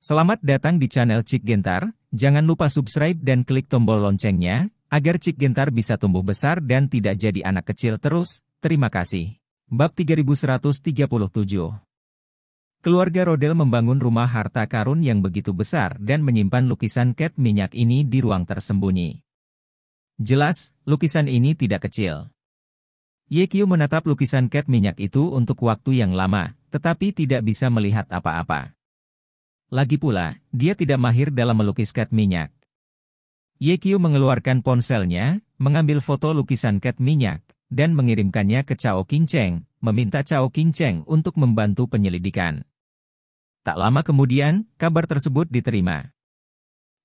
Selamat datang di channel Cik Gentar, jangan lupa subscribe dan klik tombol loncengnya, agar Cik Gentar bisa tumbuh besar dan tidak jadi anak kecil terus, terima kasih. Bab 3137 Keluarga Rodel membangun rumah harta karun yang begitu besar dan menyimpan lukisan cat minyak ini di ruang tersembunyi. Jelas, lukisan ini tidak kecil. Yekyu menatap lukisan cat minyak itu untuk waktu yang lama, tetapi tidak bisa melihat apa-apa. Lagi pula, dia tidak mahir dalam melukis cat minyak. Yekyu mengeluarkan ponselnya, mengambil foto lukisan cat minyak, dan mengirimkannya ke Chao Kinceng, meminta Chao Kinceng untuk membantu penyelidikan. Tak lama kemudian, kabar tersebut diterima.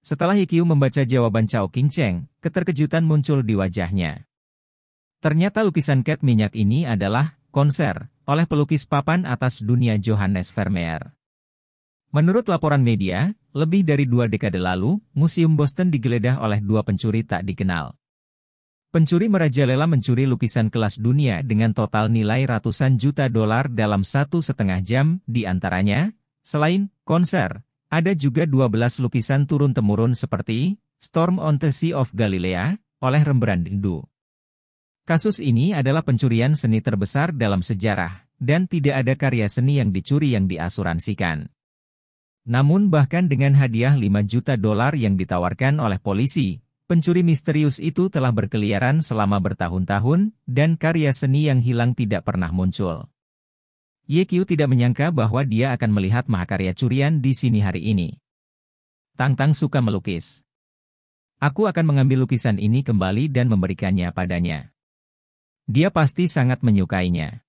Setelah Hikyu membaca jawaban Chao Kinceng, keterkejutan muncul di wajahnya. Ternyata lukisan cat minyak ini adalah konser oleh pelukis papan atas dunia Johannes Vermeer. Menurut laporan media, lebih dari dua dekade lalu, Museum Boston digeledah oleh dua pencuri tak dikenal. Pencuri merajalela mencuri lukisan kelas dunia dengan total nilai ratusan juta dolar dalam satu setengah jam, di antaranya, selain konser, ada juga 12 lukisan turun-temurun seperti Storm on the Sea of Galilea oleh Rembrandt Indu. Kasus ini adalah pencurian seni terbesar dalam sejarah, dan tidak ada karya seni yang dicuri yang diasuransikan. Namun bahkan dengan hadiah 5 juta dolar yang ditawarkan oleh polisi, pencuri misterius itu telah berkeliaran selama bertahun-tahun, dan karya seni yang hilang tidak pernah muncul. Kyu tidak menyangka bahwa dia akan melihat mahakarya curian di sini hari ini. Tang Tang suka melukis. Aku akan mengambil lukisan ini kembali dan memberikannya padanya. Dia pasti sangat menyukainya.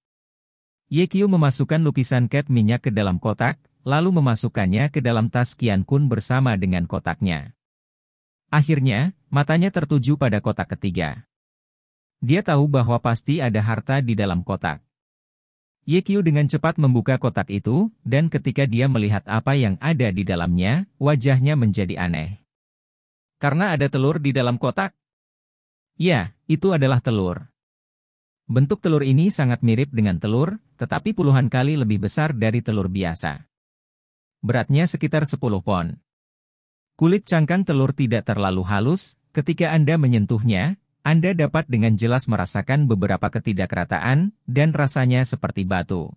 Kyu memasukkan lukisan cat minyak ke dalam kotak, lalu memasukkannya ke dalam tas Kian Kun bersama dengan kotaknya. Akhirnya, matanya tertuju pada kotak ketiga. Dia tahu bahwa pasti ada harta di dalam kotak. Ye Qiu dengan cepat membuka kotak itu, dan ketika dia melihat apa yang ada di dalamnya, wajahnya menjadi aneh. Karena ada telur di dalam kotak? Ya, itu adalah telur. Bentuk telur ini sangat mirip dengan telur, tetapi puluhan kali lebih besar dari telur biasa beratnya sekitar 10 pon. Kulit cangkang telur tidak terlalu halus, ketika Anda menyentuhnya, Anda dapat dengan jelas merasakan beberapa ketidakrataan, dan rasanya seperti batu.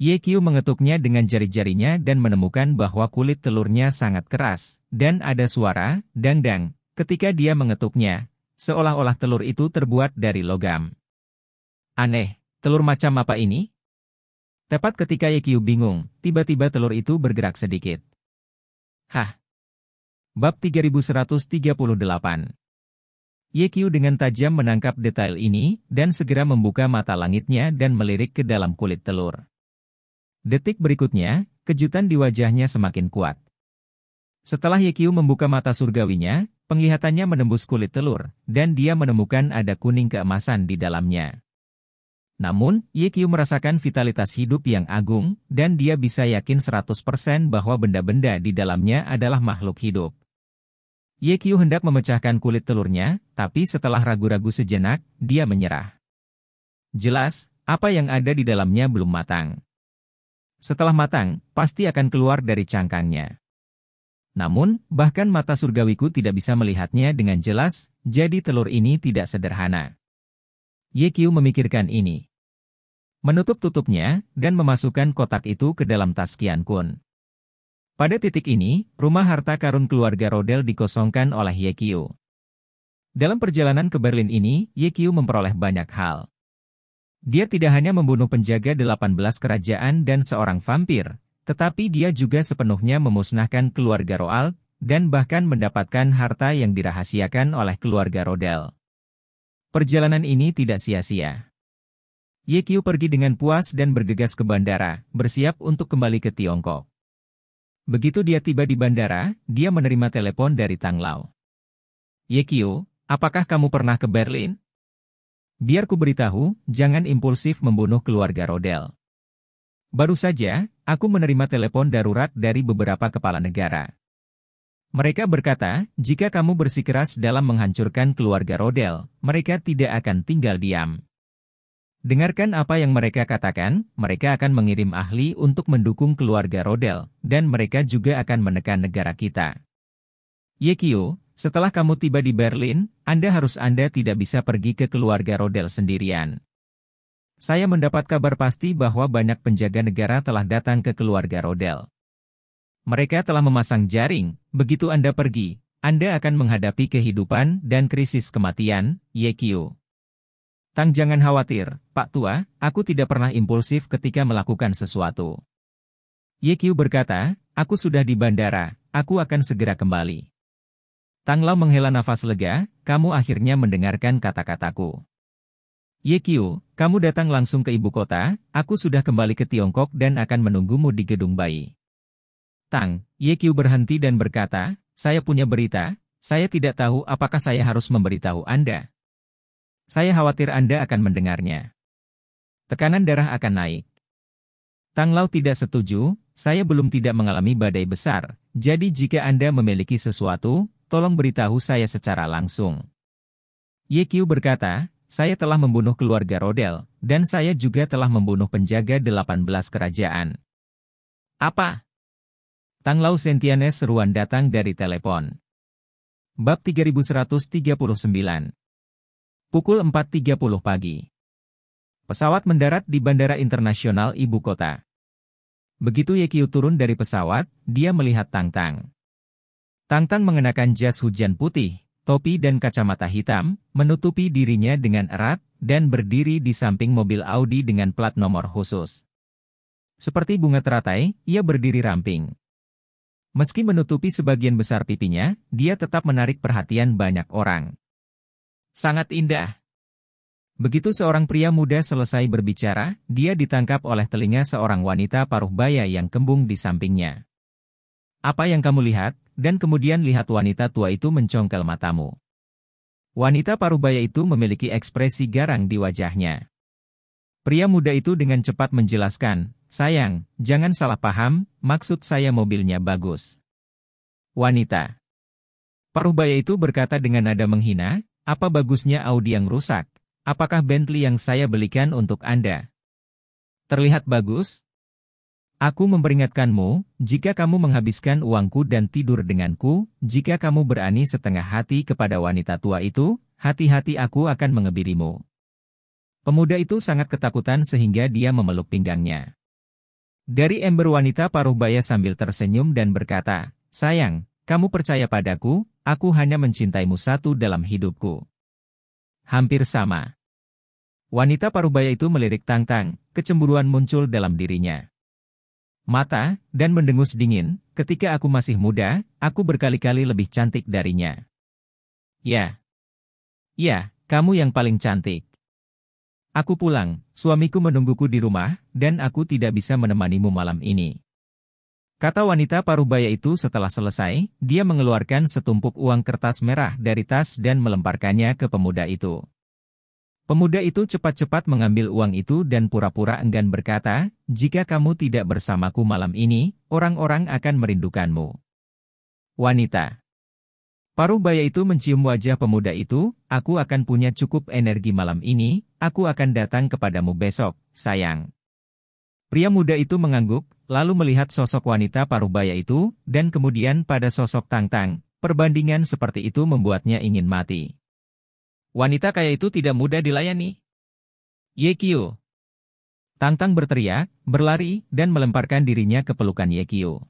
Yekyu mengetuknya dengan jari-jarinya dan menemukan bahwa kulit telurnya sangat keras, dan ada suara, dang-dang ketika dia mengetuknya, seolah-olah telur itu terbuat dari logam. Aneh, telur macam apa ini? Tepat ketika Yekyu bingung, tiba-tiba telur itu bergerak sedikit. Hah. Bab 3138 Yekyu dengan tajam menangkap detail ini, dan segera membuka mata langitnya dan melirik ke dalam kulit telur. Detik berikutnya, kejutan di wajahnya semakin kuat. Setelah Yekyu membuka mata surgawinya, penglihatannya menembus kulit telur, dan dia menemukan ada kuning keemasan di dalamnya. Namun, Ye merasakan vitalitas hidup yang agung, dan dia bisa yakin 100% bahwa benda-benda di dalamnya adalah makhluk hidup. Ye hendak memecahkan kulit telurnya, tapi setelah ragu-ragu sejenak, dia menyerah. Jelas, apa yang ada di dalamnya belum matang. Setelah matang, pasti akan keluar dari cangkangnya. Namun, bahkan mata surgawiku tidak bisa melihatnya dengan jelas, jadi telur ini tidak sederhana. Ye Yekyu memikirkan ini menutup tutupnya, dan memasukkan kotak itu ke dalam tas Kian Kun. Pada titik ini, rumah harta karun keluarga Rodel dikosongkan oleh Ye Kiu. Dalam perjalanan ke Berlin ini, Ye Kiu memperoleh banyak hal. Dia tidak hanya membunuh penjaga 18 kerajaan dan seorang vampir, tetapi dia juga sepenuhnya memusnahkan keluarga Roal, dan bahkan mendapatkan harta yang dirahasiakan oleh keluarga Rodel. Perjalanan ini tidak sia-sia. Ye pergi dengan puas dan bergegas ke bandara, bersiap untuk kembali ke Tiongkok. Begitu dia tiba di bandara, dia menerima telepon dari Tang Lao. Ye apakah kamu pernah ke Berlin? Biar ku beritahu, jangan impulsif membunuh keluarga Rodel. Baru saja, aku menerima telepon darurat dari beberapa kepala negara. Mereka berkata, jika kamu bersikeras dalam menghancurkan keluarga Rodel, mereka tidak akan tinggal diam. Dengarkan apa yang mereka katakan, mereka akan mengirim ahli untuk mendukung keluarga Rodel, dan mereka juga akan menekan negara kita. Yekio, setelah kamu tiba di Berlin, Anda harus Anda tidak bisa pergi ke keluarga Rodel sendirian. Saya mendapat kabar pasti bahwa banyak penjaga negara telah datang ke keluarga Rodel. Mereka telah memasang jaring, begitu Anda pergi, Anda akan menghadapi kehidupan dan krisis kematian, Yekio. Tang jangan khawatir, Pak Tua, aku tidak pernah impulsif ketika melakukan sesuatu. Ye Qiu berkata, aku sudah di bandara, aku akan segera kembali. Tang Lao menghela nafas lega, kamu akhirnya mendengarkan kata-kataku. Ye Qiu, kamu datang langsung ke ibu kota, aku sudah kembali ke Tiongkok dan akan menunggumu di gedung bayi. Tang, Ye Qiu berhenti dan berkata, saya punya berita, saya tidak tahu apakah saya harus memberitahu Anda, saya khawatir Anda akan mendengarnya. Tekanan darah akan naik. Tang Lau tidak setuju, saya belum tidak mengalami badai besar, jadi jika Anda memiliki sesuatu, tolong beritahu saya secara langsung. Ye Qiu berkata, saya telah membunuh keluarga Rodel, dan saya juga telah membunuh penjaga 18 kerajaan. Apa? Tang Lau Sentianes seruan datang dari telepon. Bab 3139 Pukul 4.30 pagi. Pesawat mendarat di Bandara Internasional Ibu Kota. Begitu Yekiu turun dari pesawat, dia melihat Tang Tang. Tang Tang mengenakan jas hujan putih, topi dan kacamata hitam, menutupi dirinya dengan erat, dan berdiri di samping mobil Audi dengan plat nomor khusus. Seperti bunga teratai, ia berdiri ramping. Meski menutupi sebagian besar pipinya, dia tetap menarik perhatian banyak orang. Sangat indah. Begitu seorang pria muda selesai berbicara, dia ditangkap oleh telinga seorang wanita paruh baya yang kembung di sampingnya. Apa yang kamu lihat? Dan kemudian lihat wanita tua itu mencongkel matamu. Wanita paruh baya itu memiliki ekspresi garang di wajahnya. Pria muda itu dengan cepat menjelaskan, sayang, jangan salah paham, maksud saya mobilnya bagus. Wanita. Paruh baya itu berkata dengan nada menghina, apa bagusnya Audi yang rusak? Apakah Bentley yang saya belikan untuk Anda? Terlihat bagus? Aku memperingatkanmu, jika kamu menghabiskan uangku dan tidur denganku, jika kamu berani setengah hati kepada wanita tua itu, hati-hati aku akan mengebirimu. Pemuda itu sangat ketakutan sehingga dia memeluk pinggangnya. Dari ember wanita paruh baya sambil tersenyum dan berkata, Sayang, kamu percaya padaku, aku hanya mencintaimu satu dalam hidupku. Hampir sama. Wanita parubaya itu melirik tang -tang, kecemburuan muncul dalam dirinya. Mata, dan mendengus dingin, ketika aku masih muda, aku berkali-kali lebih cantik darinya. Ya. Ya, kamu yang paling cantik. Aku pulang, suamiku menungguku di rumah, dan aku tidak bisa menemanimu malam ini. Kata wanita Parubaya itu setelah selesai, dia mengeluarkan setumpuk uang kertas merah dari tas dan melemparkannya ke pemuda itu. Pemuda itu cepat-cepat mengambil uang itu dan pura-pura enggan berkata, jika kamu tidak bersamaku malam ini, orang-orang akan merindukanmu. Wanita Paruh baya itu mencium wajah pemuda itu, aku akan punya cukup energi malam ini, aku akan datang kepadamu besok, sayang. Pria muda itu mengangguk, lalu melihat sosok wanita parubaya itu, dan kemudian pada sosok Tang Tang, perbandingan seperti itu membuatnya ingin mati. Wanita kaya itu tidak mudah dilayani. Yekio. Tang Tang berteriak, berlari, dan melemparkan dirinya ke pelukan Yekio.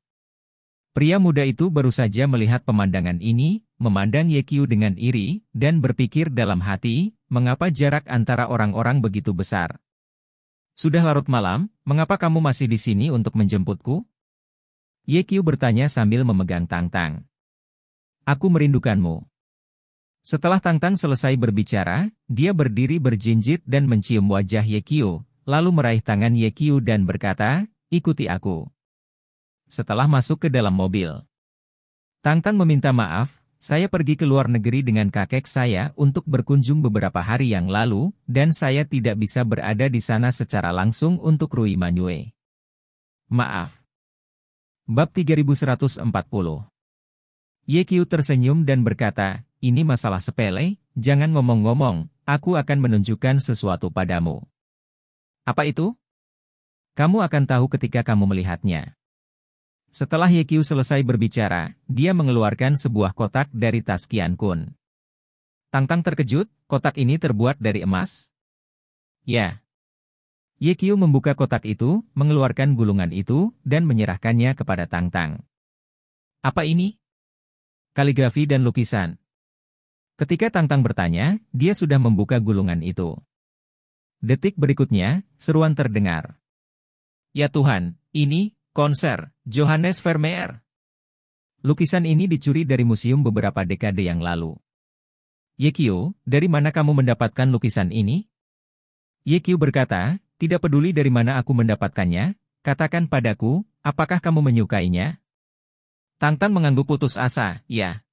Pria muda itu baru saja melihat pemandangan ini, memandang Yekio dengan iri, dan berpikir dalam hati, mengapa jarak antara orang-orang begitu besar. Sudah larut malam, mengapa kamu masih di sini untuk menjemputku? Ye Qiu bertanya sambil memegang Tang Tang. Aku merindukanmu. Setelah Tang Tang selesai berbicara, dia berdiri berjinjit dan mencium wajah Ye Qiu, lalu meraih tangan Ye Qiu dan berkata, ikuti aku. Setelah masuk ke dalam mobil, Tang Tang meminta maaf, saya pergi ke luar negeri dengan kakek saya untuk berkunjung beberapa hari yang lalu, dan saya tidak bisa berada di sana secara langsung untuk Rui Manue. Maaf. Bab 3140 Yekyu tersenyum dan berkata, ini masalah sepele, jangan ngomong-ngomong, aku akan menunjukkan sesuatu padamu. Apa itu? Kamu akan tahu ketika kamu melihatnya. Setelah Yekyu selesai berbicara, dia mengeluarkan sebuah kotak dari tas Kian Kun. Tang Tang terkejut, kotak ini terbuat dari emas? Ya. Yekyu membuka kotak itu, mengeluarkan gulungan itu, dan menyerahkannya kepada Tang Tang. Apa ini? Kaligrafi dan lukisan. Ketika Tang Tang bertanya, dia sudah membuka gulungan itu. Detik berikutnya, seruan terdengar. Ya Tuhan, ini, Konser, Johannes Vermeer. Lukisan ini dicuri dari museum beberapa dekade yang lalu. Yekio, dari mana kamu mendapatkan lukisan ini? Yekio berkata, tidak peduli dari mana aku mendapatkannya, katakan padaku, apakah kamu menyukainya? Tangtan mengangguk putus asa, ya.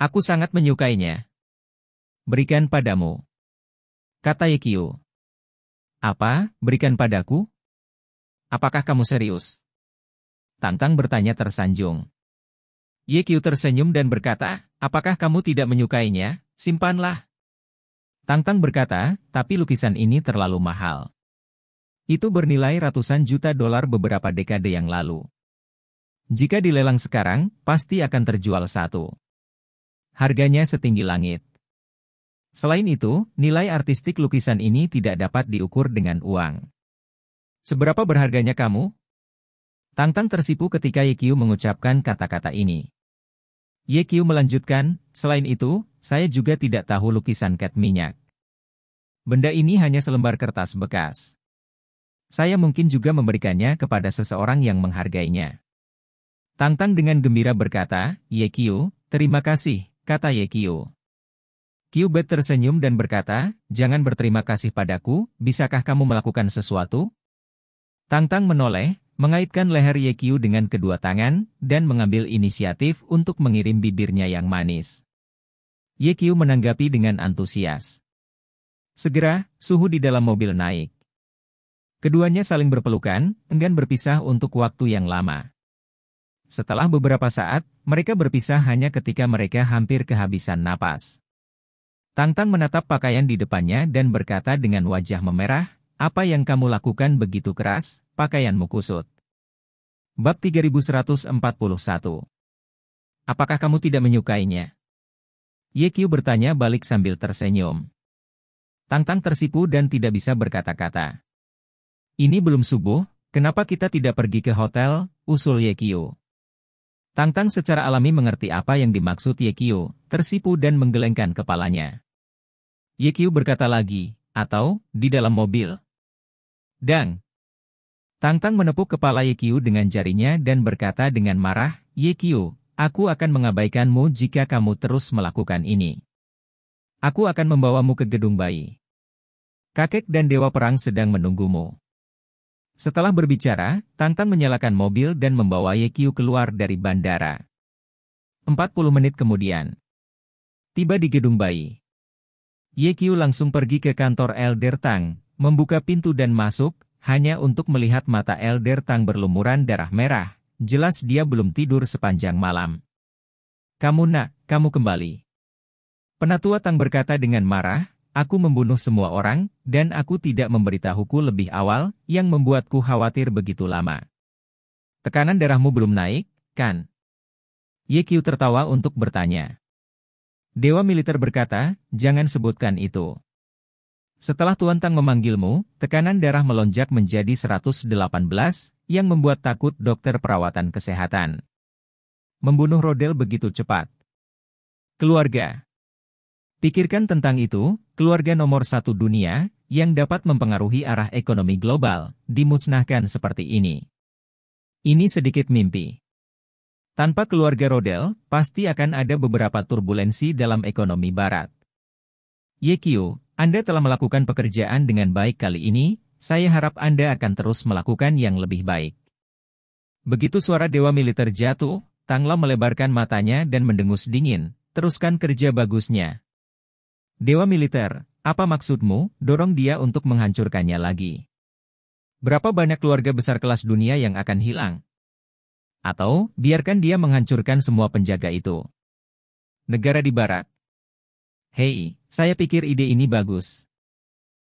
Aku sangat menyukainya. Berikan padamu. Kata Yekio. Apa, berikan padaku? Apakah kamu serius? Tantang bertanya tersanjung. Ye tersenyum dan berkata, apakah kamu tidak menyukainya? Simpanlah. Tantang berkata, tapi lukisan ini terlalu mahal. Itu bernilai ratusan juta dolar beberapa dekade yang lalu. Jika dilelang sekarang, pasti akan terjual satu. Harganya setinggi langit. Selain itu, nilai artistik lukisan ini tidak dapat diukur dengan uang. Seberapa berharganya kamu? Tang Tang tersipu ketika Ye Kiu mengucapkan kata-kata ini. Ye Kiu melanjutkan, selain itu, saya juga tidak tahu lukisan cat minyak. Benda ini hanya selembar kertas bekas. Saya mungkin juga memberikannya kepada seseorang yang menghargainya. Tang Tang dengan gembira berkata, Ye Kiu, terima kasih, kata Ye Kiu Bet tersenyum dan berkata, jangan berterima kasih padaku, bisakah kamu melakukan sesuatu? Tang Tang menoleh, mengaitkan leher Ye Qiu dengan kedua tangan, dan mengambil inisiatif untuk mengirim bibirnya yang manis. Ye Qiu menanggapi dengan antusias. Segera, suhu di dalam mobil naik. Keduanya saling berpelukan, enggan berpisah untuk waktu yang lama. Setelah beberapa saat, mereka berpisah hanya ketika mereka hampir kehabisan napas. Tang Tang menatap pakaian di depannya dan berkata dengan wajah memerah, apa yang kamu lakukan begitu keras, pakaianmu kusut. Bab 3141 Apakah kamu tidak menyukainya? Yekyu bertanya balik sambil tersenyum. Tang Tang tersipu dan tidak bisa berkata-kata. Ini belum subuh, kenapa kita tidak pergi ke hotel, usul Yekyu. Tang secara alami mengerti apa yang dimaksud Yekyu, tersipu dan menggelengkan kepalanya. Yekyu berkata lagi, atau, di dalam mobil, Dang! Tangtang menepuk kepala Ye Yekyu dengan jarinya dan berkata dengan marah, Ye Yekyu, aku akan mengabaikanmu jika kamu terus melakukan ini. Aku akan membawamu ke gedung bayi. Kakek dan Dewa Perang sedang menunggumu. Setelah berbicara, Tangtang menyalakan mobil dan membawa Ye Yekyu keluar dari bandara. 40 menit kemudian. Tiba di gedung bayi. Ye Yekyu langsung pergi ke kantor Elder Tang, Membuka pintu dan masuk, hanya untuk melihat mata Elder Tang berlumuran darah merah. Jelas dia belum tidur sepanjang malam. Kamu nak, kamu kembali. Penatua Tang berkata dengan marah, aku membunuh semua orang, dan aku tidak memberitahuku lebih awal, yang membuatku khawatir begitu lama. Tekanan darahmu belum naik, kan? Ye Qiu tertawa untuk bertanya. Dewa militer berkata, jangan sebutkan itu. Setelah Tuan Tang memanggilmu, tekanan darah melonjak menjadi 118, yang membuat takut dokter perawatan kesehatan. Membunuh Rodel begitu cepat. Keluarga Pikirkan tentang itu, keluarga nomor satu dunia, yang dapat mempengaruhi arah ekonomi global, dimusnahkan seperti ini. Ini sedikit mimpi. Tanpa keluarga Rodel, pasti akan ada beberapa turbulensi dalam ekonomi barat. Yekio, anda telah melakukan pekerjaan dengan baik kali ini, saya harap Anda akan terus melakukan yang lebih baik. Begitu suara Dewa Militer jatuh, Tangla melebarkan matanya dan mendengus dingin, teruskan kerja bagusnya. Dewa Militer, apa maksudmu, dorong dia untuk menghancurkannya lagi. Berapa banyak keluarga besar kelas dunia yang akan hilang? Atau, biarkan dia menghancurkan semua penjaga itu. Negara di barat, Hei, saya pikir ide ini bagus.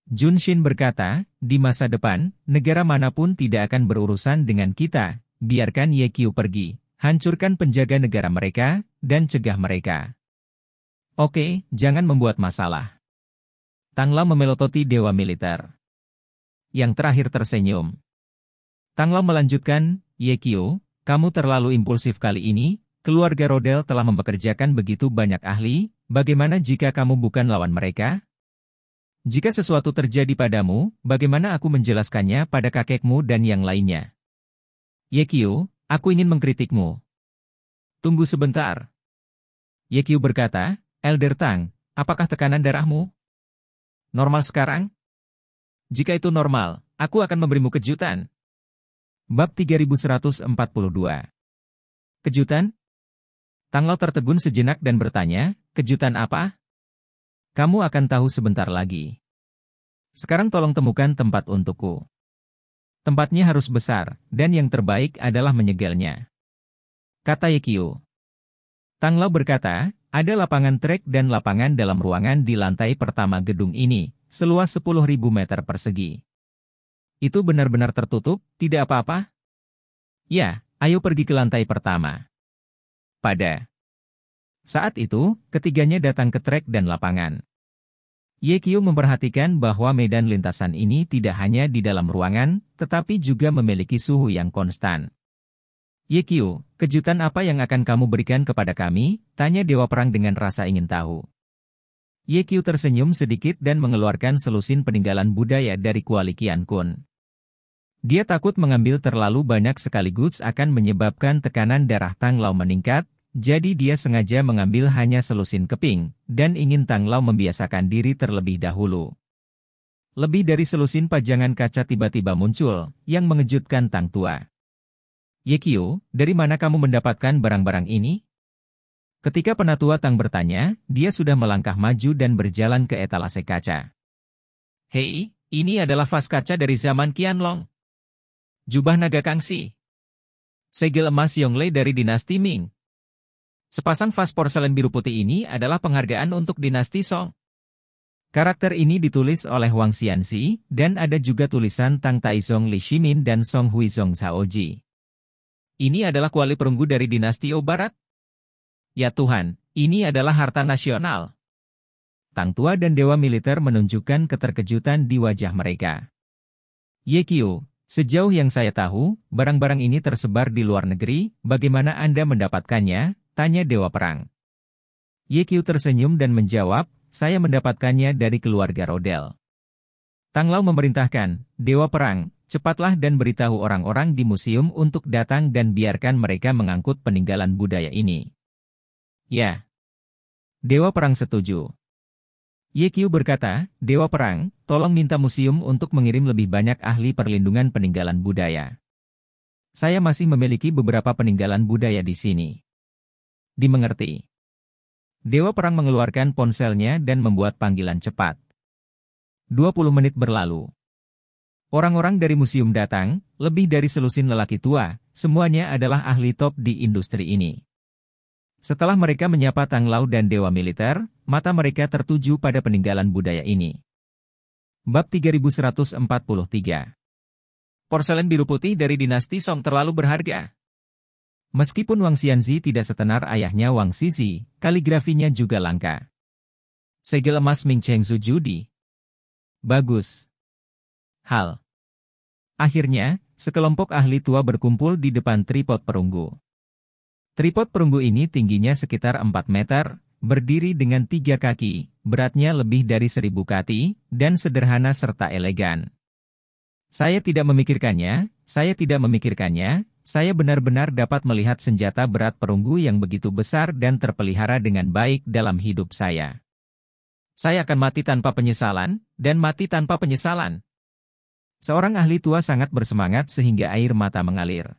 Jun Shin berkata, di masa depan, negara manapun tidak akan berurusan dengan kita, biarkan Ye Kyu pergi, hancurkan penjaga negara mereka, dan cegah mereka. Oke, jangan membuat masalah. Tang Lao memelototi dewa militer. Yang terakhir tersenyum. Tang Lao melanjutkan, Ye Kyu, kamu terlalu impulsif kali ini, keluarga Rodel telah mempekerjakan begitu banyak ahli, Bagaimana jika kamu bukan lawan mereka? Jika sesuatu terjadi padamu, bagaimana aku menjelaskannya pada kakekmu dan yang lainnya? Yekio, aku ingin mengkritikmu. Tunggu sebentar. Yekio berkata, Elder Tang, apakah tekanan darahmu? Normal sekarang? Jika itu normal, aku akan memberimu kejutan. Bab 3142 Kejutan, Tanglaw tertegun sejenak dan bertanya, kejutan apa? Kamu akan tahu sebentar lagi. Sekarang tolong temukan tempat untukku. Tempatnya harus besar, dan yang terbaik adalah menyegelnya. Kata Yekio. Tanglaw berkata, ada lapangan trek dan lapangan dalam ruangan di lantai pertama gedung ini, seluas 10.000 meter persegi. Itu benar-benar tertutup, tidak apa-apa? Ya, ayo pergi ke lantai pertama pada saat itu, ketiganya datang ke trek dan lapangan. Yekio memperhatikan bahwa medan lintasan ini tidak hanya di dalam ruangan, tetapi juga memiliki suhu yang konstan. Yekio, kejutan apa yang akan kamu berikan kepada kami? Tanya Dewa Perang dengan rasa ingin tahu. Yekio tersenyum sedikit dan mengeluarkan selusin peninggalan budaya dari Kuali Kian Kun. Dia takut mengambil terlalu banyak sekaligus akan menyebabkan tekanan darah Tang Lao meningkat, jadi dia sengaja mengambil hanya selusin keping, dan ingin Tang Lao membiasakan diri terlebih dahulu. Lebih dari selusin pajangan kaca tiba-tiba muncul, yang mengejutkan Tang Tua. Yekio, dari mana kamu mendapatkan barang-barang ini? Ketika penatua Tang bertanya, dia sudah melangkah maju dan berjalan ke etalase kaca. Hei, ini adalah vas kaca dari zaman Qianlong. Jubah Naga Kangsi, Segel emas Yonglei dari dinasti Ming Sepasang vas porselen biru putih ini adalah penghargaan untuk dinasti Song. Karakter ini ditulis oleh Wang Xianxi, dan ada juga tulisan Tang Taizong Li Shimin dan Song Huizong Saoji. Ini adalah kuali perunggu dari dinasti O Barat. Ya Tuhan, ini adalah harta nasional. Tang Tua dan Dewa Militer menunjukkan keterkejutan di wajah mereka. Ye Yekio, Sejauh yang saya tahu, barang-barang ini tersebar di luar negeri, bagaimana Anda mendapatkannya? Tanya Dewa Perang. YQ tersenyum dan menjawab, saya mendapatkannya dari keluarga Rodel. Tang Lau memerintahkan, Dewa Perang, cepatlah dan beritahu orang-orang di museum untuk datang dan biarkan mereka mengangkut peninggalan budaya ini. Ya. Dewa Perang setuju. Yekyu berkata, Dewa Perang, tolong minta museum untuk mengirim lebih banyak ahli perlindungan peninggalan budaya. Saya masih memiliki beberapa peninggalan budaya di sini. Dimengerti. Dewa Perang mengeluarkan ponselnya dan membuat panggilan cepat. 20 menit berlalu. Orang-orang dari museum datang, lebih dari selusin lelaki tua, semuanya adalah ahli top di industri ini. Setelah mereka menyapa Tang Lao dan Dewa Militer, mata mereka tertuju pada peninggalan budaya ini. Bab 3143 Porselen biru putih dari dinasti Song terlalu berharga. Meskipun Wang Xianzi tidak setenar ayahnya Wang Sisi, kaligrafinya juga langka. Segel emas Ming Cheng Judi. Bagus. Hal. Akhirnya, sekelompok ahli tua berkumpul di depan tripod perunggu. Tripod perunggu ini tingginya sekitar 4 meter, berdiri dengan tiga kaki, beratnya lebih dari seribu kati, dan sederhana serta elegan. Saya tidak memikirkannya, saya tidak memikirkannya, saya benar-benar dapat melihat senjata berat perunggu yang begitu besar dan terpelihara dengan baik dalam hidup saya. Saya akan mati tanpa penyesalan, dan mati tanpa penyesalan. Seorang ahli tua sangat bersemangat sehingga air mata mengalir.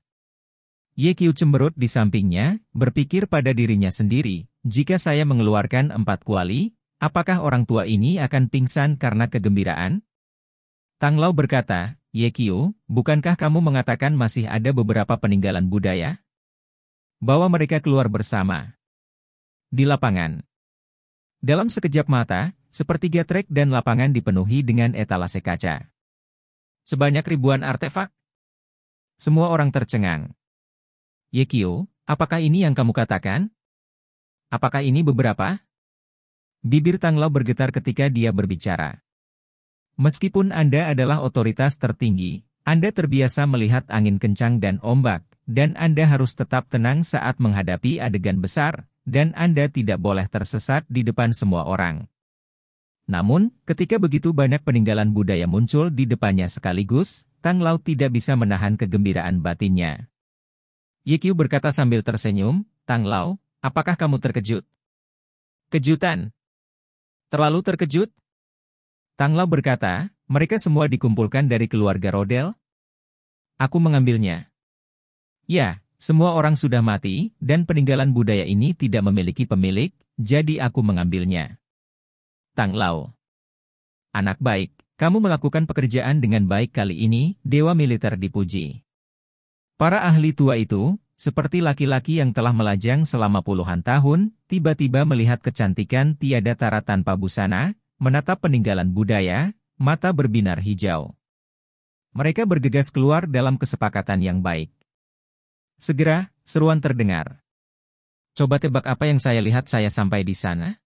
Ye cemberut di sampingnya, berpikir pada dirinya sendiri, jika saya mengeluarkan empat kuali, apakah orang tua ini akan pingsan karena kegembiraan? Tang Lao berkata, Ye bukankah kamu mengatakan masih ada beberapa peninggalan budaya? Bawa mereka keluar bersama. Di lapangan. Dalam sekejap mata, sepertiga trek dan lapangan dipenuhi dengan etalase kaca. Sebanyak ribuan artefak. Semua orang tercengang. Yekio, apakah ini yang kamu katakan? Apakah ini beberapa? Bibir Tang Lao bergetar ketika dia berbicara. Meskipun Anda adalah otoritas tertinggi, Anda terbiasa melihat angin kencang dan ombak, dan Anda harus tetap tenang saat menghadapi adegan besar, dan Anda tidak boleh tersesat di depan semua orang. Namun, ketika begitu banyak peninggalan budaya muncul di depannya sekaligus, Tang Lao tidak bisa menahan kegembiraan batinnya. Yikyu berkata sambil tersenyum, Tang Lao, apakah kamu terkejut? Kejutan. Terlalu terkejut? Tang Lao berkata, mereka semua dikumpulkan dari keluarga Rodel. Aku mengambilnya. Ya, semua orang sudah mati, dan peninggalan budaya ini tidak memiliki pemilik, jadi aku mengambilnya. Tang Lao. Anak baik, kamu melakukan pekerjaan dengan baik kali ini, Dewa Militer dipuji. Para ahli tua itu, seperti laki-laki yang telah melajang selama puluhan tahun, tiba-tiba melihat kecantikan tiada tara tanpa busana, menatap peninggalan budaya, mata berbinar hijau. Mereka bergegas keluar dalam kesepakatan yang baik. Segera, seruan terdengar. Coba tebak apa yang saya lihat saya sampai di sana?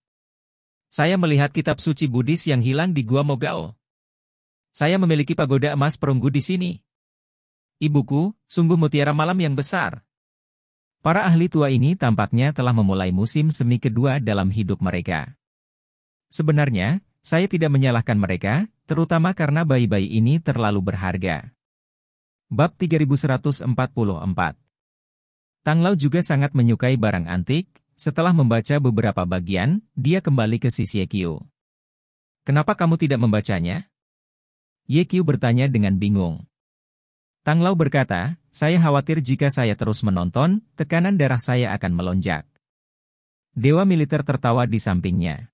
Saya melihat kitab suci Buddhis yang hilang di Gua Mogao. Saya memiliki pagoda emas perunggu di sini. Ibuku, sungguh mutiara malam yang besar. Para ahli tua ini tampaknya telah memulai musim semi kedua dalam hidup mereka. Sebenarnya, saya tidak menyalahkan mereka, terutama karena bayi-bayi ini terlalu berharga. Bab 3144 Tang Lau juga sangat menyukai barang antik, setelah membaca beberapa bagian, dia kembali ke sisi Yekyu. Kenapa kamu tidak membacanya? Yekyu bertanya dengan bingung. Tang Lau berkata, saya khawatir jika saya terus menonton, tekanan darah saya akan melonjak. Dewa militer tertawa di sampingnya.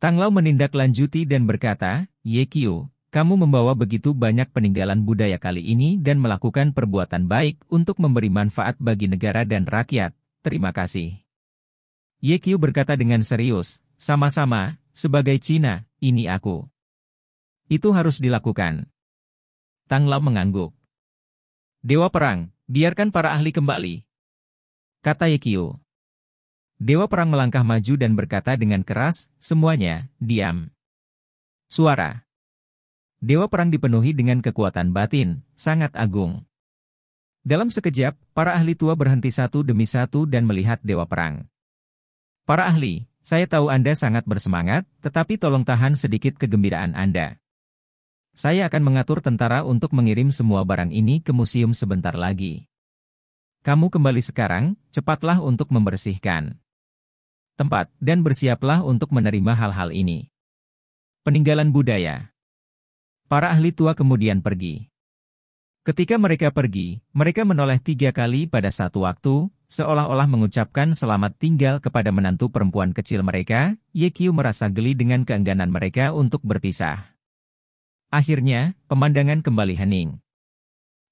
Tang Lau menindaklanjuti dan berkata, Ye Qiu, kamu membawa begitu banyak peninggalan budaya kali ini dan melakukan perbuatan baik untuk memberi manfaat bagi negara dan rakyat, terima kasih. Ye Qiu berkata dengan serius, sama-sama, sebagai Cina, ini aku. Itu harus dilakukan. Tang Lau mengangguk. Dewa Perang, biarkan para ahli kembali. Kata Yekio. Dewa Perang melangkah maju dan berkata dengan keras, semuanya, diam. Suara. Dewa Perang dipenuhi dengan kekuatan batin, sangat agung. Dalam sekejap, para ahli tua berhenti satu demi satu dan melihat Dewa Perang. Para ahli, saya tahu Anda sangat bersemangat, tetapi tolong tahan sedikit kegembiraan Anda. Saya akan mengatur tentara untuk mengirim semua barang ini ke museum sebentar lagi. Kamu kembali sekarang, cepatlah untuk membersihkan tempat dan bersiaplah untuk menerima hal-hal ini. Peninggalan budaya Para ahli tua kemudian pergi. Ketika mereka pergi, mereka menoleh tiga kali pada satu waktu, seolah-olah mengucapkan selamat tinggal kepada menantu perempuan kecil mereka, Yekyu merasa geli dengan keengganan mereka untuk berpisah. Akhirnya, pemandangan kembali hening.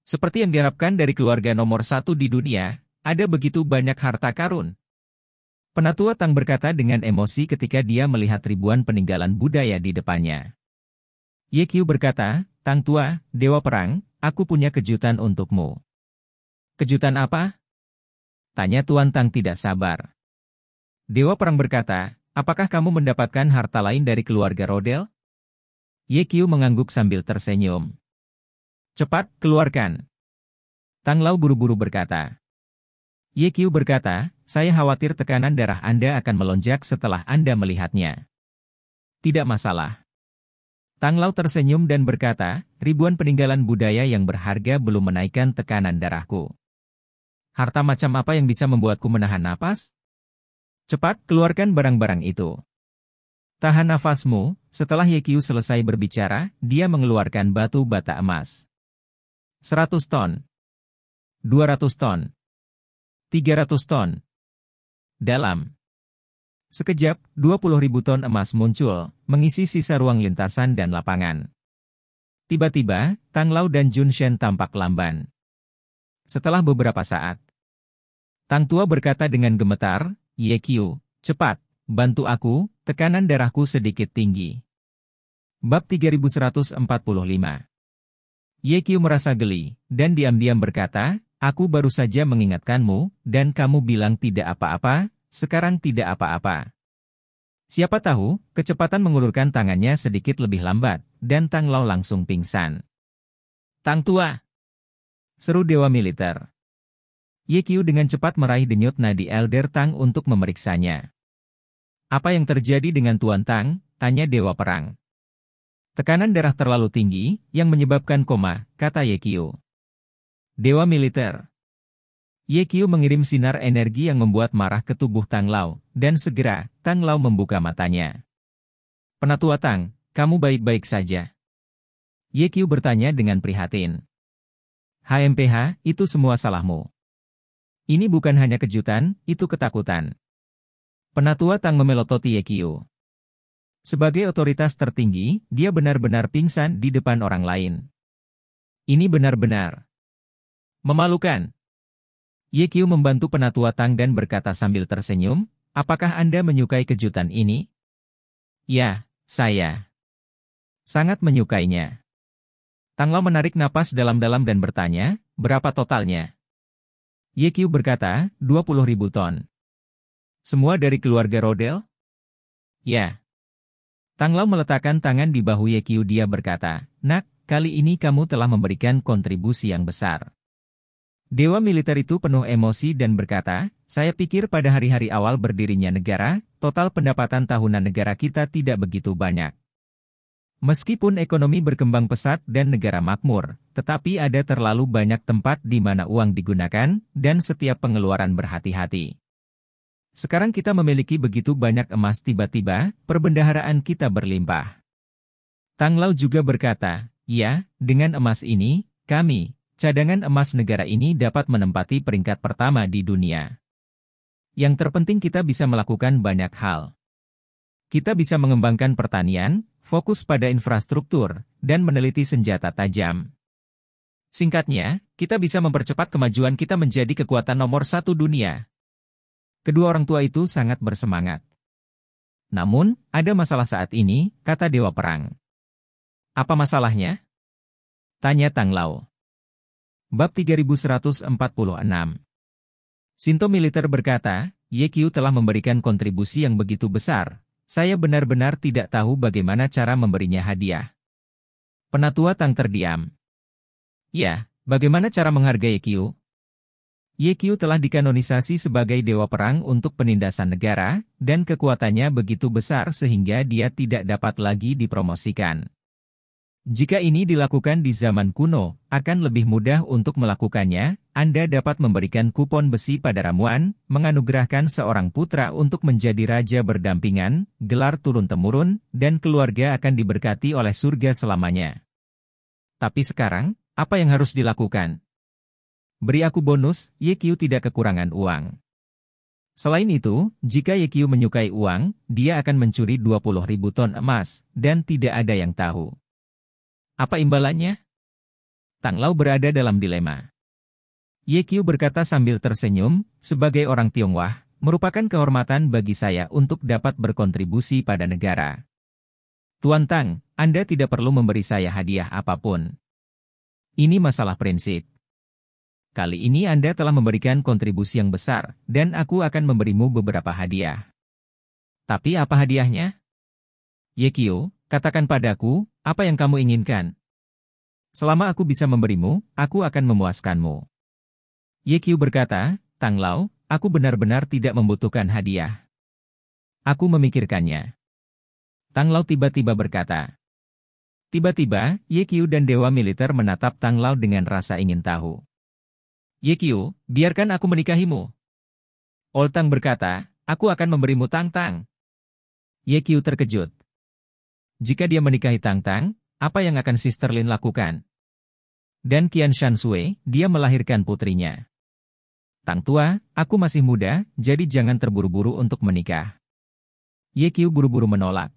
Seperti yang diharapkan dari keluarga nomor satu di dunia, ada begitu banyak harta karun. Penatua Tang berkata dengan emosi ketika dia melihat ribuan peninggalan budaya di depannya. Ye Qiu berkata, Tang Tua, Dewa Perang, aku punya kejutan untukmu. Kejutan apa? Tanya Tuan Tang tidak sabar. Dewa Perang berkata, apakah kamu mendapatkan harta lain dari keluarga Rodel? Ye Qiu mengangguk sambil tersenyum. Cepat, keluarkan. Tang Lao buru-buru berkata. Ye Qiu berkata, saya khawatir tekanan darah Anda akan melonjak setelah Anda melihatnya. Tidak masalah. Tang Lao tersenyum dan berkata, ribuan peninggalan budaya yang berharga belum menaikkan tekanan darahku. Harta macam apa yang bisa membuatku menahan napas? Cepat, keluarkan barang-barang itu. Tahan nafasmu, setelah Yekyu selesai berbicara, dia mengeluarkan batu bata emas. 100 ton. 200 ton. 300 ton. Dalam. Sekejap, ribu ton emas muncul, mengisi sisa ruang lintasan dan lapangan. Tiba-tiba, Tang Lao dan Jun Shen tampak lamban. Setelah beberapa saat, Tang Tua berkata dengan gemetar, Ye Qiu, cepat, Bantu aku, tekanan darahku sedikit tinggi. Bab 3145 Yekyu merasa geli, dan diam-diam berkata, Aku baru saja mengingatkanmu, dan kamu bilang tidak apa-apa, sekarang tidak apa-apa. Siapa tahu, kecepatan mengulurkan tangannya sedikit lebih lambat, dan Tang Lao langsung pingsan. Tang Tua! Seru Dewa Militer. Yekyu dengan cepat meraih denyut nadi Elder Tang untuk memeriksanya. Apa yang terjadi dengan Tuan Tang? Tanya Dewa Perang. Tekanan darah terlalu tinggi, yang menyebabkan koma, kata Yekio. Dewa Militer Yekio mengirim sinar energi yang membuat marah ke tubuh Tang Lao, dan segera, Tang Lao membuka matanya. Penatua Tang, kamu baik-baik saja. Yekio bertanya dengan prihatin. HMPH, itu semua salahmu. Ini bukan hanya kejutan, itu ketakutan. Penatua Tang memelototi Yekio. Sebagai otoritas tertinggi, dia benar-benar pingsan di depan orang lain. Ini benar-benar memalukan. Yekio membantu penatua Tang dan berkata sambil tersenyum, apakah Anda menyukai kejutan ini? Ya, saya. Sangat menyukainya. Tang Lao menarik napas dalam-dalam dan bertanya, berapa totalnya? Yekio berkata, 20 ribu ton. Semua dari keluarga Rodel? Ya. Tanglau meletakkan tangan di bahu Kiu dia berkata, Nak, kali ini kamu telah memberikan kontribusi yang besar. Dewa militer itu penuh emosi dan berkata, saya pikir pada hari-hari awal berdirinya negara, total pendapatan tahunan negara kita tidak begitu banyak. Meskipun ekonomi berkembang pesat dan negara makmur, tetapi ada terlalu banyak tempat di mana uang digunakan, dan setiap pengeluaran berhati-hati. Sekarang kita memiliki begitu banyak emas tiba-tiba, perbendaharaan kita berlimpah. Tang Lau juga berkata, ya, dengan emas ini, kami, cadangan emas negara ini dapat menempati peringkat pertama di dunia. Yang terpenting kita bisa melakukan banyak hal. Kita bisa mengembangkan pertanian, fokus pada infrastruktur, dan meneliti senjata tajam. Singkatnya, kita bisa mempercepat kemajuan kita menjadi kekuatan nomor satu dunia, Kedua orang tua itu sangat bersemangat. Namun, ada masalah saat ini, kata Dewa Perang. Apa masalahnya? Tanya Tang Lao. Bab 3146 Sinto Militer berkata, Ye telah memberikan kontribusi yang begitu besar. Saya benar-benar tidak tahu bagaimana cara memberinya hadiah. Penatua Tang terdiam. Ya, bagaimana cara menghargai Yekiu? Yekyu telah dikanonisasi sebagai dewa perang untuk penindasan negara, dan kekuatannya begitu besar sehingga dia tidak dapat lagi dipromosikan. Jika ini dilakukan di zaman kuno, akan lebih mudah untuk melakukannya, Anda dapat memberikan kupon besi pada ramuan, menganugerahkan seorang putra untuk menjadi raja berdampingan, gelar turun-temurun, dan keluarga akan diberkati oleh surga selamanya. Tapi sekarang, apa yang harus dilakukan? Beri aku bonus, YQ tidak kekurangan uang. Selain itu, jika YQ menyukai uang, dia akan mencuri 20 ribu ton emas, dan tidak ada yang tahu. Apa imbalannya? Tang Lao berada dalam dilema. YQ berkata sambil tersenyum, sebagai orang Tionghoa, merupakan kehormatan bagi saya untuk dapat berkontribusi pada negara. Tuan Tang, Anda tidak perlu memberi saya hadiah apapun. Ini masalah prinsip. Kali ini Anda telah memberikan kontribusi yang besar, dan aku akan memberimu beberapa hadiah. Tapi apa hadiahnya? Yekio, katakan padaku, apa yang kamu inginkan? Selama aku bisa memberimu, aku akan memuaskanmu. Yekio berkata, Tang Lao, aku benar-benar tidak membutuhkan hadiah. Aku memikirkannya. Tang Lao tiba-tiba berkata. Tiba-tiba, Yekio dan Dewa Militer menatap Tang Lao dengan rasa ingin tahu. Yekio, biarkan aku menikahimu. Tang berkata, aku akan memberimu tang-tang. Yekio terkejut. Jika dia menikahi tang-tang, apa yang akan Sister Lin lakukan? Dan Kian Shan Sui, dia melahirkan putrinya. Tang tua, aku masih muda, jadi jangan terburu-buru untuk menikah. Yekio buru-buru menolak.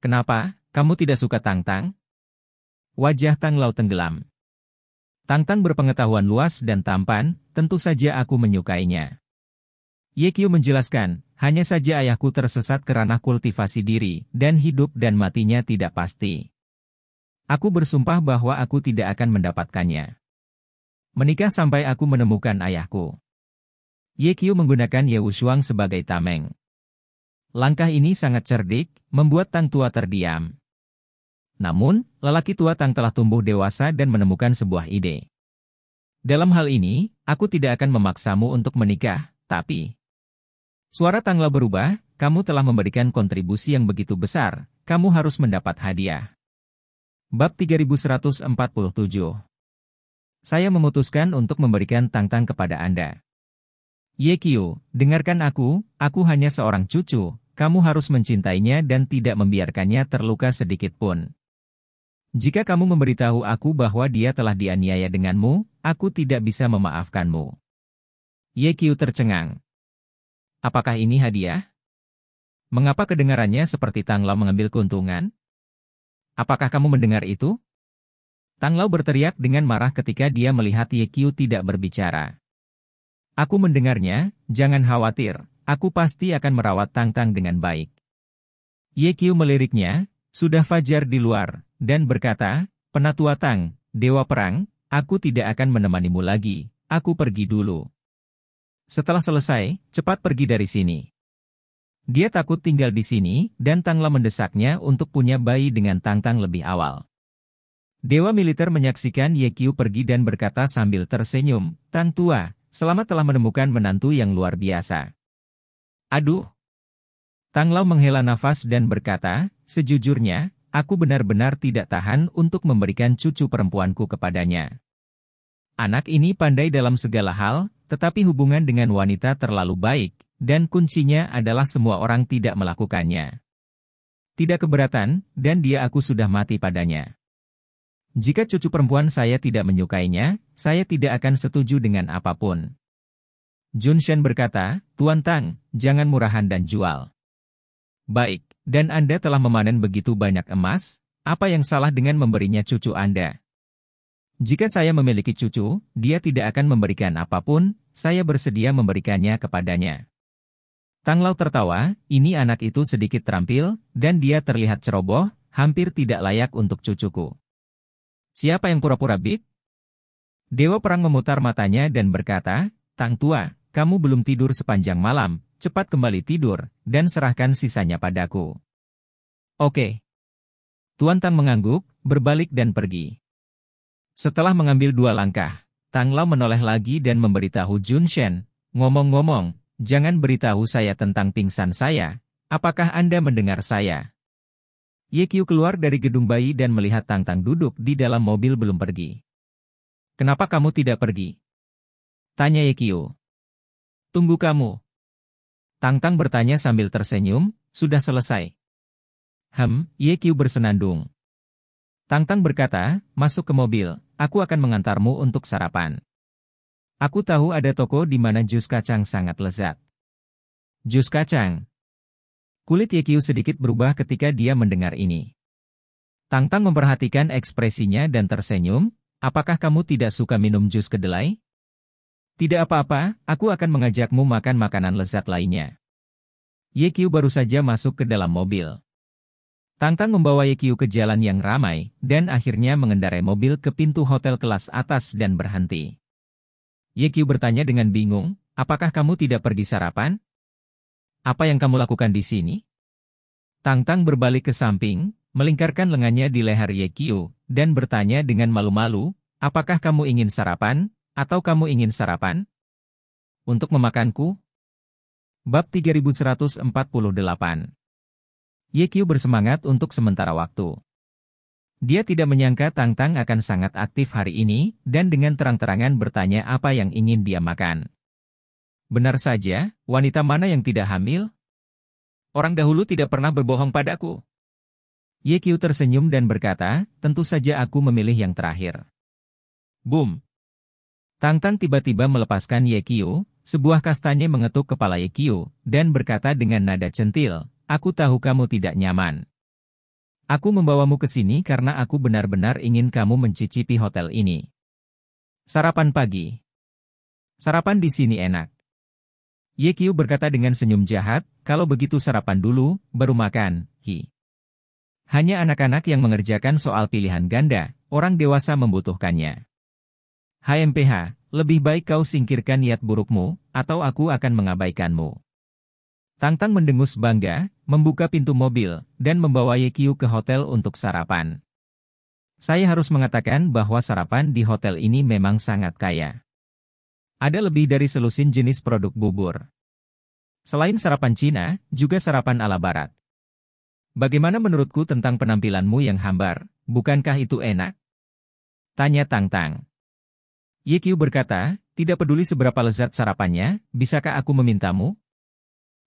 Kenapa, kamu tidak suka tang-tang? Wajah Tang Lao tenggelam. Tantang berpengetahuan luas dan tampan, tentu saja aku menyukainya. Yekyu menjelaskan, hanya saja ayahku tersesat ke ranah kultivasi diri, dan hidup dan matinya tidak pasti. Aku bersumpah bahwa aku tidak akan mendapatkannya. Menikah sampai aku menemukan ayahku. Yekyu menggunakan Shuang sebagai tameng. Langkah ini sangat cerdik, membuat Tang Tua terdiam, namun, lelaki tua Tang telah tumbuh dewasa dan menemukan sebuah ide. Dalam hal ini, aku tidak akan memaksamu untuk menikah, tapi... Suara Tangla berubah, kamu telah memberikan kontribusi yang begitu besar, kamu harus mendapat hadiah. Bab 3147 Saya memutuskan untuk memberikan Tang Tang kepada Anda. Ye Yekio, dengarkan aku, aku hanya seorang cucu, kamu harus mencintainya dan tidak membiarkannya terluka sedikit pun. Jika kamu memberitahu aku bahwa dia telah dianiaya denganmu, aku tidak bisa memaafkanmu. Ye Yekyu tercengang. Apakah ini hadiah? Mengapa kedengarannya seperti Tang Lau mengambil keuntungan? Apakah kamu mendengar itu? Tang Lau berteriak dengan marah ketika dia melihat Ye Yekyu tidak berbicara. Aku mendengarnya, jangan khawatir, aku pasti akan merawat Tang Tang dengan baik. Ye Yekyu meliriknya, sudah fajar di luar, dan berkata, Penatua Tang, Dewa Perang, aku tidak akan menemanimu lagi, aku pergi dulu. Setelah selesai, cepat pergi dari sini. Dia takut tinggal di sini, dan Tangla mendesaknya untuk punya bayi dengan tang -tang lebih awal. Dewa militer menyaksikan Ye Qiu pergi dan berkata sambil tersenyum, Tang Tua, selamat telah menemukan menantu yang luar biasa. Aduh! Tang Lao menghela nafas dan berkata, sejujurnya, aku benar-benar tidak tahan untuk memberikan cucu perempuanku kepadanya. Anak ini pandai dalam segala hal, tetapi hubungan dengan wanita terlalu baik, dan kuncinya adalah semua orang tidak melakukannya. Tidak keberatan, dan dia aku sudah mati padanya. Jika cucu perempuan saya tidak menyukainya, saya tidak akan setuju dengan apapun. Jun Shen berkata, Tuan Tang, jangan murahan dan jual. Baik, dan Anda telah memanen begitu banyak emas, apa yang salah dengan memberinya cucu Anda? Jika saya memiliki cucu, dia tidak akan memberikan apapun, saya bersedia memberikannya kepadanya. Tang Lau tertawa, ini anak itu sedikit terampil, dan dia terlihat ceroboh, hampir tidak layak untuk cucuku. Siapa yang pura-pura bib? Dewa Perang memutar matanya dan berkata, Tang Tua, kamu belum tidur sepanjang malam, cepat kembali tidur, dan serahkan sisanya padaku. Oke. Tuan Tang mengangguk, berbalik dan pergi. Setelah mengambil dua langkah, Tang Lao menoleh lagi dan memberitahu Jun Shen, ngomong-ngomong, jangan beritahu saya tentang pingsan saya, apakah Anda mendengar saya? Ye Qiu keluar dari gedung bayi dan melihat Tang Tang duduk di dalam mobil belum pergi. Kenapa kamu tidak pergi? Tanya Ye Qiu. Tunggu kamu, Tang Tang bertanya sambil tersenyum, sudah selesai. Hem, Yekyu bersenandung. Tang Tang berkata, masuk ke mobil, aku akan mengantarmu untuk sarapan. Aku tahu ada toko di mana jus kacang sangat lezat. Jus kacang. Kulit Yekyu sedikit berubah ketika dia mendengar ini. Tang Tang memperhatikan ekspresinya dan tersenyum, apakah kamu tidak suka minum jus kedelai? Tidak apa-apa, aku akan mengajakmu makan makanan lezat lainnya. Qiu baru saja masuk ke dalam mobil. Tang Tang membawa Qiu ke jalan yang ramai, dan akhirnya mengendarai mobil ke pintu hotel kelas atas dan berhenti. Qiu bertanya dengan bingung, apakah kamu tidak pergi sarapan? Apa yang kamu lakukan di sini? Tang Tang berbalik ke samping, melingkarkan lengannya di leher Qiu, dan bertanya dengan malu-malu, apakah kamu ingin sarapan? Atau kamu ingin sarapan? Untuk memakanku? Bab 3148 Yekyu bersemangat untuk sementara waktu. Dia tidak menyangka Tang Tang akan sangat aktif hari ini dan dengan terang-terangan bertanya apa yang ingin dia makan. Benar saja, wanita mana yang tidak hamil? Orang dahulu tidak pernah berbohong padaku. Yekyu tersenyum dan berkata, tentu saja aku memilih yang terakhir. Boom! Tantan tiba-tiba melepaskan Yekio, sebuah kastanye mengetuk kepala Yekio, dan berkata dengan nada centil, Aku tahu kamu tidak nyaman. Aku membawamu ke sini karena aku benar-benar ingin kamu mencicipi hotel ini. Sarapan pagi. Sarapan di sini enak. Yekio berkata dengan senyum jahat, kalau begitu sarapan dulu, baru makan, hi. Hanya anak-anak yang mengerjakan soal pilihan ganda, orang dewasa membutuhkannya. HMPH, lebih baik kau singkirkan niat burukmu, atau aku akan mengabaikanmu. Tang Tang mendengus bangga, membuka pintu mobil, dan membawa Yekiu ke hotel untuk sarapan. Saya harus mengatakan bahwa sarapan di hotel ini memang sangat kaya. Ada lebih dari selusin jenis produk bubur. Selain sarapan Cina, juga sarapan ala barat. Bagaimana menurutku tentang penampilanmu yang hambar? Bukankah itu enak? Tanya Tang Tang. Ye berkata, tidak peduli seberapa lezat sarapannya, bisakah aku memintamu?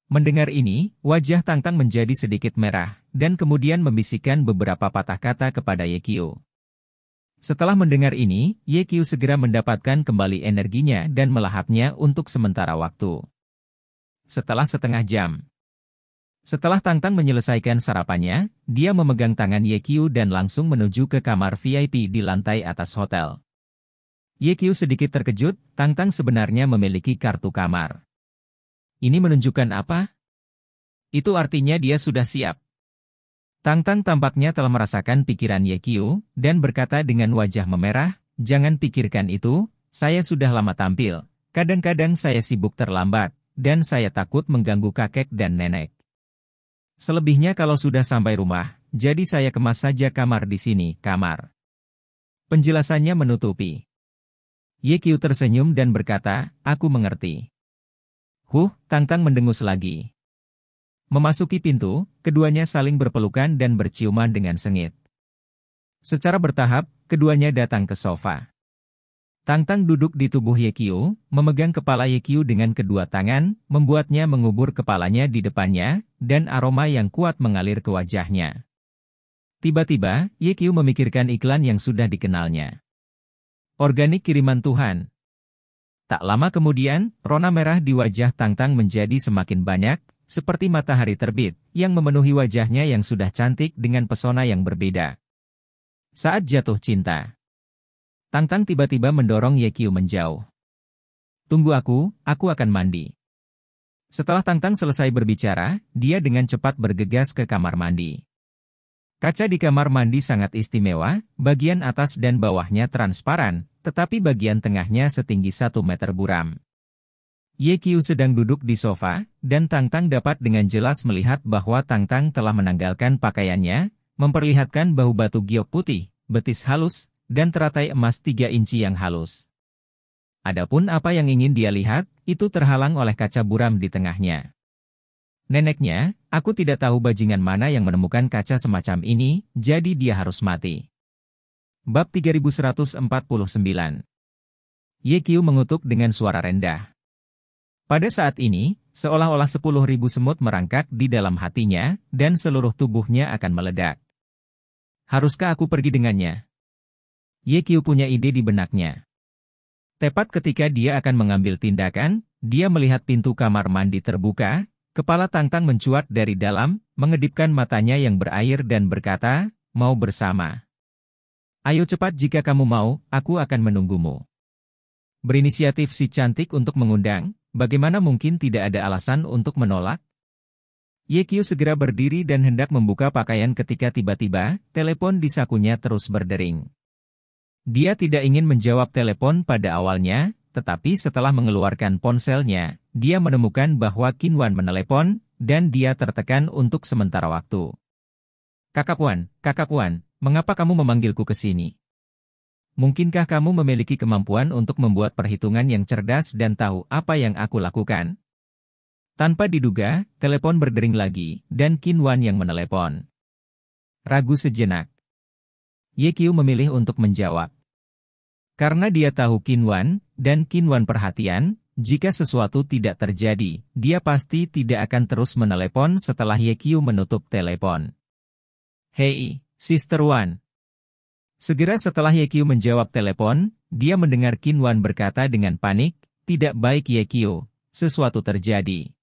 Mendengar ini, wajah Tang Tang menjadi sedikit merah, dan kemudian membisikkan beberapa patah kata kepada Yekio. Setelah mendengar ini, Yekio segera mendapatkan kembali energinya dan melahapnya untuk sementara waktu. Setelah setengah jam. Setelah Tang Tang menyelesaikan sarapannya, dia memegang tangan Yekio dan langsung menuju ke kamar VIP di lantai atas hotel. YQ sedikit terkejut, Tang Tang sebenarnya memiliki kartu kamar. Ini menunjukkan apa? Itu artinya dia sudah siap. Tang Tang tampaknya telah merasakan pikiran YQ, dan berkata dengan wajah memerah, jangan pikirkan itu, saya sudah lama tampil, kadang-kadang saya sibuk terlambat, dan saya takut mengganggu kakek dan nenek. Selebihnya kalau sudah sampai rumah, jadi saya kemas saja kamar di sini, kamar. Penjelasannya menutupi. Ye tersenyum dan berkata, aku mengerti. Huh, Tang Tang mendengus lagi. Memasuki pintu, keduanya saling berpelukan dan berciuman dengan sengit. Secara bertahap, keduanya datang ke sofa. Tang Tang duduk di tubuh Ye memegang kepala Ye dengan kedua tangan, membuatnya mengubur kepalanya di depannya, dan aroma yang kuat mengalir ke wajahnya. Tiba-tiba, Ye memikirkan iklan yang sudah dikenalnya. Organik kiriman Tuhan. Tak lama kemudian, rona merah di wajah Tang Tang menjadi semakin banyak, seperti matahari terbit, yang memenuhi wajahnya yang sudah cantik dengan pesona yang berbeda. Saat jatuh cinta, Tang Tang tiba-tiba mendorong Ye Kiu menjauh. Tunggu aku, aku akan mandi. Setelah Tang Tang selesai berbicara, dia dengan cepat bergegas ke kamar mandi. Kaca di kamar mandi sangat istimewa, bagian atas dan bawahnya transparan, tetapi bagian tengahnya setinggi 1 meter buram. Yekyu sedang duduk di sofa, dan Tang Tang dapat dengan jelas melihat bahwa Tang Tang telah menanggalkan pakaiannya, memperlihatkan bahu batu giok putih, betis halus, dan teratai emas 3 inci yang halus. Adapun apa yang ingin dia lihat, itu terhalang oleh kaca buram di tengahnya. Neneknya, Aku tidak tahu bajingan mana yang menemukan kaca semacam ini, jadi dia harus mati. Bab 3149 Yekyu mengutuk dengan suara rendah. Pada saat ini, seolah-olah 10.000 semut merangkak di dalam hatinya, dan seluruh tubuhnya akan meledak. Haruskah aku pergi dengannya? Yekyu punya ide di benaknya. Tepat ketika dia akan mengambil tindakan, dia melihat pintu kamar mandi terbuka, Kepala Tangtang mencuat dari dalam, mengedipkan matanya yang berair dan berkata, mau bersama. Ayo cepat jika kamu mau, aku akan menunggumu. Berinisiatif si cantik untuk mengundang, bagaimana mungkin tidak ada alasan untuk menolak? Yekyu segera berdiri dan hendak membuka pakaian ketika tiba-tiba, telepon di sakunya terus berdering. Dia tidak ingin menjawab telepon pada awalnya, tetapi setelah mengeluarkan ponselnya, dia menemukan bahwa Kinwan menelepon, dan dia tertekan untuk sementara waktu. Kakak Wan, kakak Wan, mengapa kamu memanggilku ke sini? Mungkinkah kamu memiliki kemampuan untuk membuat perhitungan yang cerdas dan tahu apa yang aku lakukan? Tanpa diduga, telepon berdering lagi, dan Kinwan yang menelepon. Ragu sejenak. Ye Kyu memilih untuk menjawab. Karena dia tahu Kinwan, dan Kinwan perhatian, jika sesuatu tidak terjadi, dia pasti tidak akan terus menelepon setelah Yekyu menutup telepon. Hei, Sister Wan. Segera setelah Yekyu menjawab telepon, dia mendengar Kinwan berkata dengan panik, tidak baik Yekyu, sesuatu terjadi.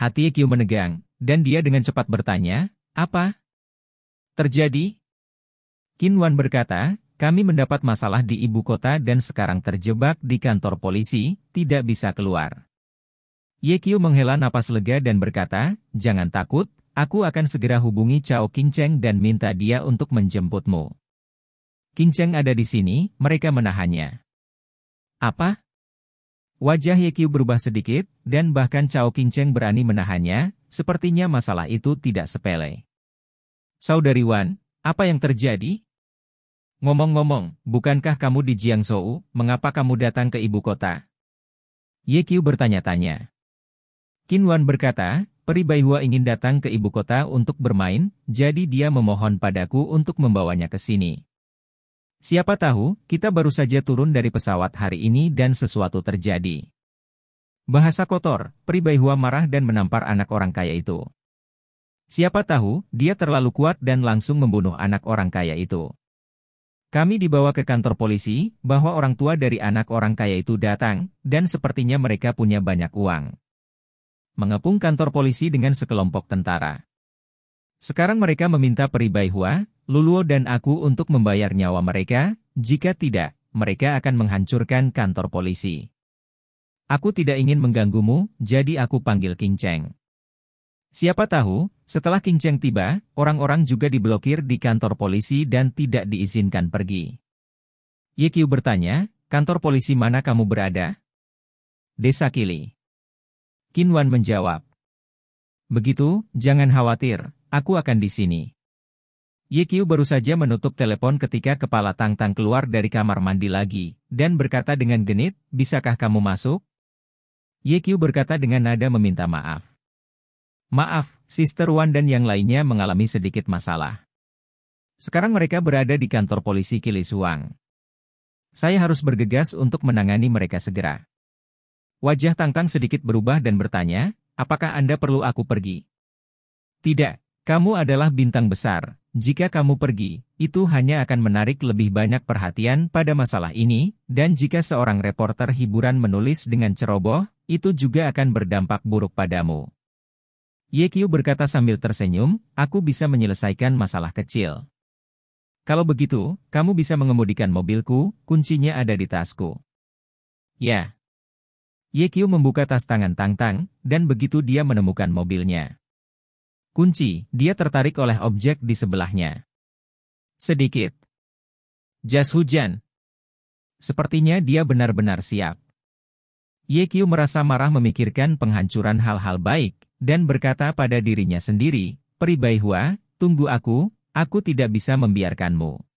Hati Yekyu menegang, dan dia dengan cepat bertanya, apa? Terjadi? Kinwan berkata, kami mendapat masalah di ibu kota dan sekarang terjebak di kantor polisi, tidak bisa keluar. Yekyo menghela napas lega dan berkata, Jangan takut, aku akan segera hubungi Cao Kinceng dan minta dia untuk menjemputmu. Kinceng ada di sini, mereka menahannya. Apa? Wajah Yekyu berubah sedikit, dan bahkan Cao Kinceng berani menahannya, sepertinya masalah itu tidak sepele. Saudari Wan, apa yang terjadi? Ngomong-ngomong, bukankah kamu di Jiangsu? Mengapa kamu datang ke ibu kota? Ye Qiu bertanya-tanya. Qin Wan berkata, Peri Baihua ingin datang ke ibu kota untuk bermain, jadi dia memohon padaku untuk membawanya ke sini. Siapa tahu, kita baru saja turun dari pesawat hari ini dan sesuatu terjadi. Bahasa kotor, Peri Baihua marah dan menampar anak orang kaya itu. Siapa tahu, dia terlalu kuat dan langsung membunuh anak orang kaya itu. Kami dibawa ke kantor polisi, bahwa orang tua dari anak orang kaya itu datang, dan sepertinya mereka punya banyak uang. Mengepung kantor polisi dengan sekelompok tentara. Sekarang mereka meminta Hua, Luluo dan aku untuk membayar nyawa mereka, jika tidak, mereka akan menghancurkan kantor polisi. Aku tidak ingin mengganggumu, jadi aku panggil King Cheng. Siapa tahu, setelah King Cheng tiba, orang-orang juga diblokir di kantor polisi dan tidak diizinkan pergi. Ye Qiu bertanya, kantor polisi mana kamu berada? Desa Kili. Qin Wan menjawab. Begitu, jangan khawatir, aku akan di sini. Ye Qiu baru saja menutup telepon ketika kepala Tang Tang keluar dari kamar mandi lagi, dan berkata dengan genit, bisakah kamu masuk? Ye Qiu berkata dengan nada meminta maaf. Maaf, Sister Wan dan yang lainnya mengalami sedikit masalah. Sekarang mereka berada di kantor polisi Kili Suang. Saya harus bergegas untuk menangani mereka segera. Wajah Tang Tang sedikit berubah dan bertanya, apakah Anda perlu aku pergi? Tidak, kamu adalah bintang besar. Jika kamu pergi, itu hanya akan menarik lebih banyak perhatian pada masalah ini, dan jika seorang reporter hiburan menulis dengan ceroboh, itu juga akan berdampak buruk padamu. Qiu berkata sambil tersenyum, aku bisa menyelesaikan masalah kecil. Kalau begitu, kamu bisa mengemudikan mobilku, kuncinya ada di tasku. Ya. Qiu membuka tas tangan Tang Tang, dan begitu dia menemukan mobilnya. Kunci, dia tertarik oleh objek di sebelahnya. Sedikit. Jas hujan. Sepertinya dia benar-benar siap. Qiu merasa marah memikirkan penghancuran hal-hal baik, dan berkata pada dirinya sendiri, Peribaihua, tunggu aku, aku tidak bisa membiarkanmu.